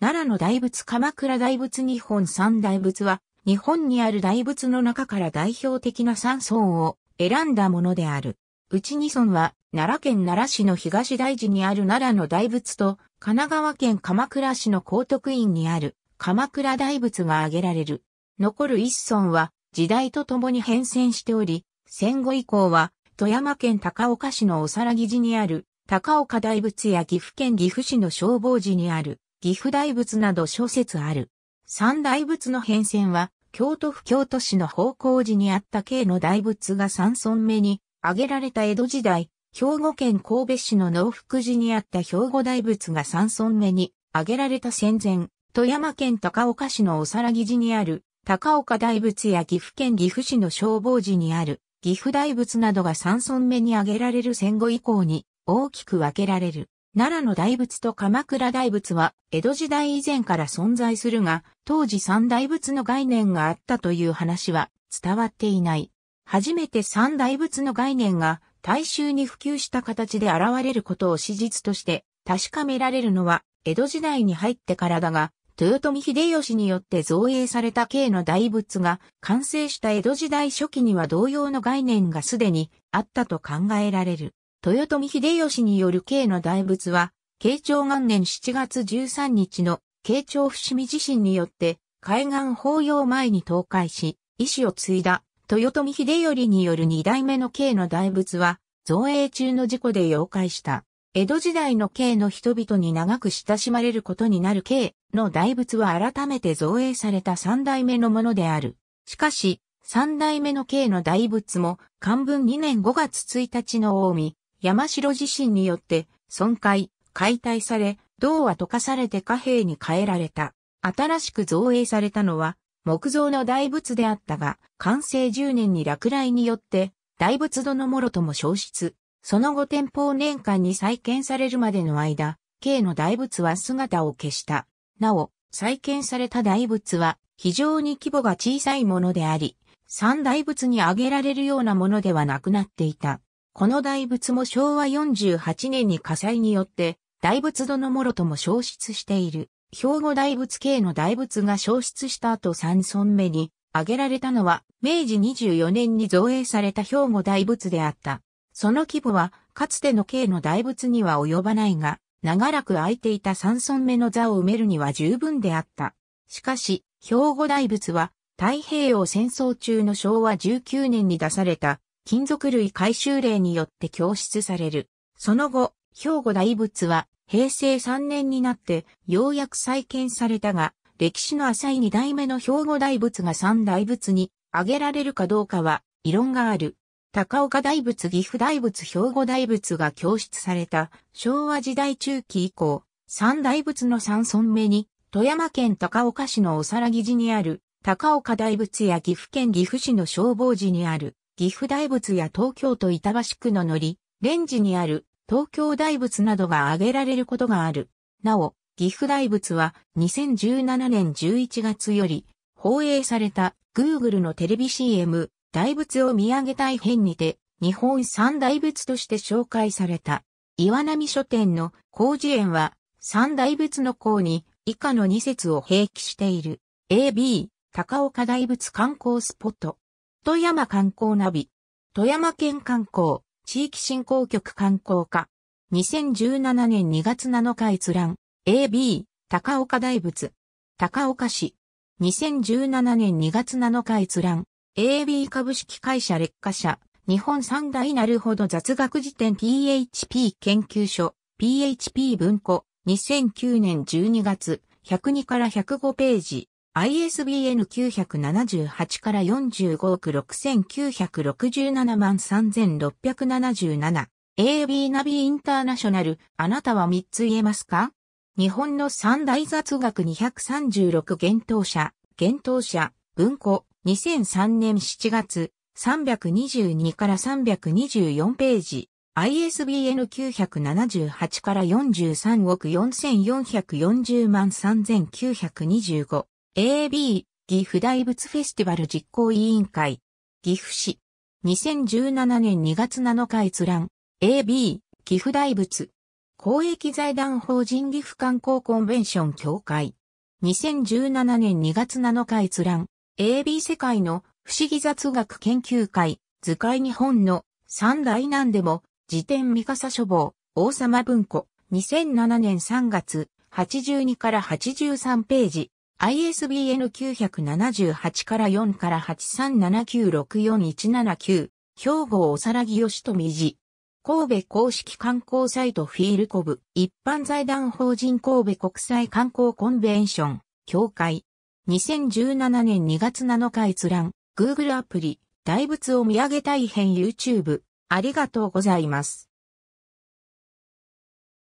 奈良の大仏鎌倉大仏日本三大仏は、日本にある大仏の中から代表的な三尊を選んだものである。うち二尊は、奈良県奈良市の東大寺にある奈良の大仏と、神奈川県鎌倉市の高徳院にある鎌倉大仏が挙げられる。残る一尊は、時代とともに変遷しており、戦後以降は、富山県高岡市のおさらぎ寺にある、高岡大仏や岐阜県岐阜市の消防寺にある、岐阜大仏など諸説ある。三大仏の変遷は、京都府京都市の方向寺にあった慶の大仏が三尊目に挙げられた江戸時代、兵庫県神戸市の農福寺にあった兵庫大仏が三尊目に挙げられた戦前、富山県高岡市のおさらぎ寺にある高岡大仏や岐阜県岐阜市の消防寺にある岐阜大仏などが三尊目に挙げられる戦後以降に大きく分けられる。奈良の大仏と鎌倉大仏は江戸時代以前から存在するが、当時三大仏の概念があったという話は伝わっていない。初めて三大仏の概念が大衆に普及した形で現れることを史実として確かめられるのは江戸時代に入ってからだが、豊臣秀吉によって造営された慶の大仏が完成した江戸時代初期には同様の概念がすでにあったと考えられる。豊臣秀吉による慶の大仏は、慶長元年7月13日の慶長伏見地震によって海岸法要前に倒壊し、意志を継いだ豊臣秀頼による二代目の慶の大仏は、造営中の事故で溶解した。江戸時代の慶の人々に長く親しまれることになる慶の大仏は改めて造営された三代目のものである。しかし、三代目の慶の大仏も、漢文2年5月1日の近見、山城自身によって損壊、解体され、銅は溶かされて貨幣に変えられた。新しく造営されたのは木造の大仏であったが、完成10年に落雷によって大仏殿のもろとも消失。その後天保年間に再建されるまでの間、K の大仏は姿を消した。なお、再建された大仏は非常に規模が小さいものであり、三大仏に挙げられるようなものではなくなっていた。この大仏も昭和48年に火災によって、大仏どのもろとも消失している。兵庫大仏系の大仏が消失した後3尊目に挙げられたのは、明治24年に造営された兵庫大仏であった。その規模は、かつての系の大仏には及ばないが、長らく空いていた三尊目の座を埋めるには十分であった。しかし、兵庫大仏は、太平洋戦争中の昭和19年に出された金属類回収令によって供出される。その後、兵庫大仏は平成3年になってようやく再建されたが、歴史の浅い2代目の兵庫大仏が3大仏に挙げられるかどうかは異論がある。高岡大仏、岐阜大仏、兵庫大仏が供出された昭和時代中期以降、三大仏の三尊目に、富山県高岡市のおさらぎ寺にある高岡大仏や岐阜県岐阜市の消防寺にある岐阜大仏や東京都板橋区の乗り、レンジにある東京大仏などが挙げられることがある。なお、岐阜大仏は2017年11月より放映された Google のテレビ CM 大仏を見上げたい編にて日本三大仏として紹介された。岩波書店の工事園は三大仏の項に以下の二節を併記している。AB、高岡大仏観光スポット。富山観光ナビ。富山県観光、地域振興局観光課。2017年2月7日閲覧。AB、高岡大仏。高岡市。2017年2月7日閲覧。AB 株式会社劣化社。日本三大なるほど雑学辞典 PHP 研究所。PHP 文庫。2009年12月。102から105ページ。ISBN 978から45億6967万3677 AB ナビインターナショナル、あなたは3つ言えますか日本の三大雑学236厳冬者、厳冬者、文庫、2003年7月、322から324ページ、ISBN 978から43億4440万3925。AB 岐阜大仏フェスティバル実行委員会岐阜市2017年2月7日閲覧 AB 岐阜大仏公益財団法人岐阜観光コンベンション協会2017年2月7日閲覧 AB 世界の不思議雑学研究会図解日本の三大難でも辞典三笠書房王様文庫2007年3月82から83ページ ISBN 978から4から837964179、兵庫おさらぎよしとみじ。神戸公式観光サイトフィールコブ、一般財団法人神戸国際観光コンベンション、協会。2017年2月7日閲覧、Google アプリ、大仏を見上げたい編 YouTube。ありがとうございます。